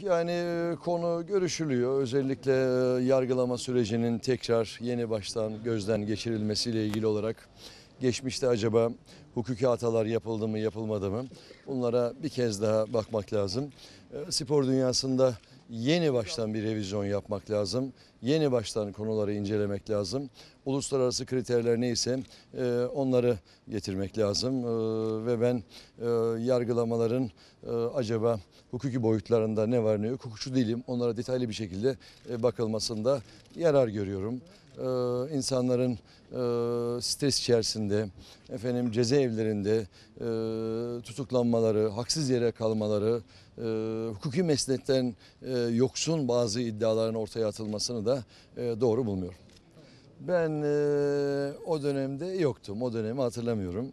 Yani e, konu görüşülüyor. Özellikle e, yargılama sürecinin tekrar yeni baştan gözden geçirilmesiyle ilgili olarak geçmişte acaba hukuki hatalar yapıldı mı yapılmadı mı bunlara bir kez daha bakmak lazım. Ee, spor dünyasında yeni baştan bir revizyon yapmak lazım. Yeni baştan konuları incelemek lazım. Uluslararası kriterler neyse e, onları getirmek lazım. Ee, ve ben e, yargılamaların e, acaba hukuki boyutlarında ne var ne yok hukukçu değilim. Onlara detaylı bir şekilde e, bakılmasında yarar görüyorum. E, insanların e, stres içerisinde efendim cezaevi evlerinde e, tutuklanmaları, haksız yere kalmaları, e, hukuki meslekten e, yoksun bazı iddiaların ortaya atılmasını da e, doğru bulmuyorum. Ben e, o dönemde yoktum, o dönemi hatırlamıyorum.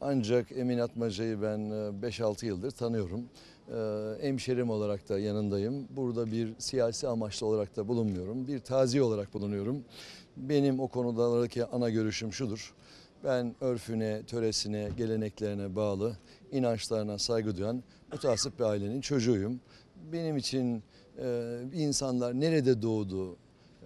Ancak Emin Atmaca'yı ben 5-6 e, yıldır tanıyorum. E, Emşerim olarak da yanındayım. Burada bir siyasi amaçlı olarak da bulunmuyorum. Bir taziye olarak bulunuyorum. Benim o konulardaki ana görüşüm şudur. Ben örfüne, töresine, geleneklerine bağlı, inançlarına saygı duyan mutasip bir ailenin çocuğuyum. Benim için e, insanlar nerede doğdu,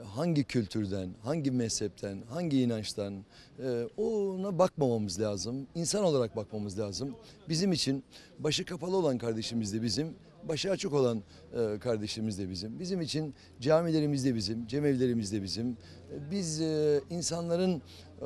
hangi kültürden, hangi mezhepten, hangi inançtan e, ona bakmamamız lazım. İnsan olarak bakmamız lazım. Bizim için başı kapalı olan kardeşimiz de bizim, başı açık olan e, kardeşimiz de bizim. Bizim için camilerimiz de bizim, cemevlerimiz de bizim, biz e, insanların e,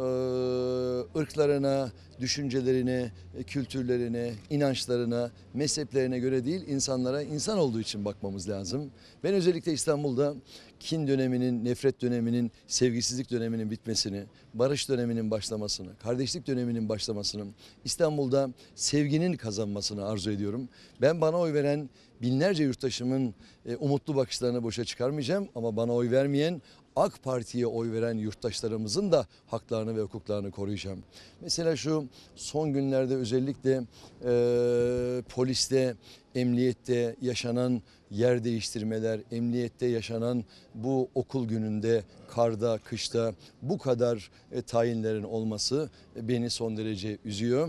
ırklarına, düşüncelerine, e, kültürlerine, inançlarına, mezheplerine göre değil insanlara insan olduğu için bakmamız lazım. Ben özellikle İstanbul'da kin döneminin, nefret döneminin, sevgisizlik döneminin bitmesini, barış döneminin başlamasını, kardeşlik döneminin başlamasını, İstanbul'da sevginin kazanmasını arzu ediyorum. Ben bana oy veren binlerce yurttaşımın umutlu bakışlarını boşa çıkarmayacağım ama bana oy vermeyen AK Parti'ye oy veren yurttaşlarımızın da haklarını ve hukuklarını koruyacağım. Mesela şu son günlerde özellikle e, poliste, emniyette yaşanan yer değiştirmeler, emniyette yaşanan bu okul gününde karda, kışta bu kadar e, tayinlerin olması e, beni son derece üzüyor.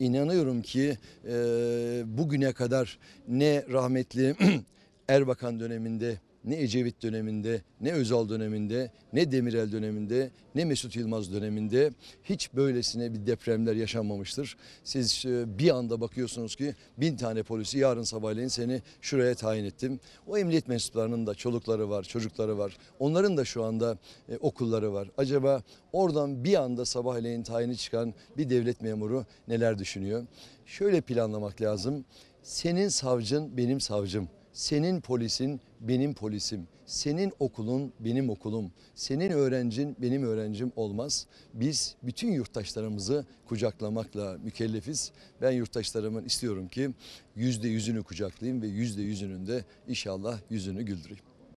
İnanıyorum ki e, bugüne kadar ne rahmetli Erbakan döneminde ne Ecevit döneminde, ne Özal döneminde, ne Demirel döneminde, ne Mesut Yılmaz döneminde hiç böylesine bir depremler yaşanmamıştır. Siz e, bir anda bakıyorsunuz ki bin tane polisi yarın sabahleyin seni şuraya tayin ettim. O emniyet mensuplarının da çolukları var, çocukları var. Onların da şu anda e, okulları var. Acaba oradan bir anda sabahleyin tayini çıkan bir devlet memuru neler düşünüyor? Şöyle planlamak lazım. Senin savcın benim savcım. Senin polisin benim polisim. Senin okulun benim okulum. Senin öğrencin benim öğrencim olmaz. Biz bütün yurttaşlarımızı kucaklamakla mükellefiz. Ben yurttaşlarımın istiyorum ki yüzde yüzünü kucaklayayım ve yüzde yüzünün de inşallah yüzünü güldüreyim.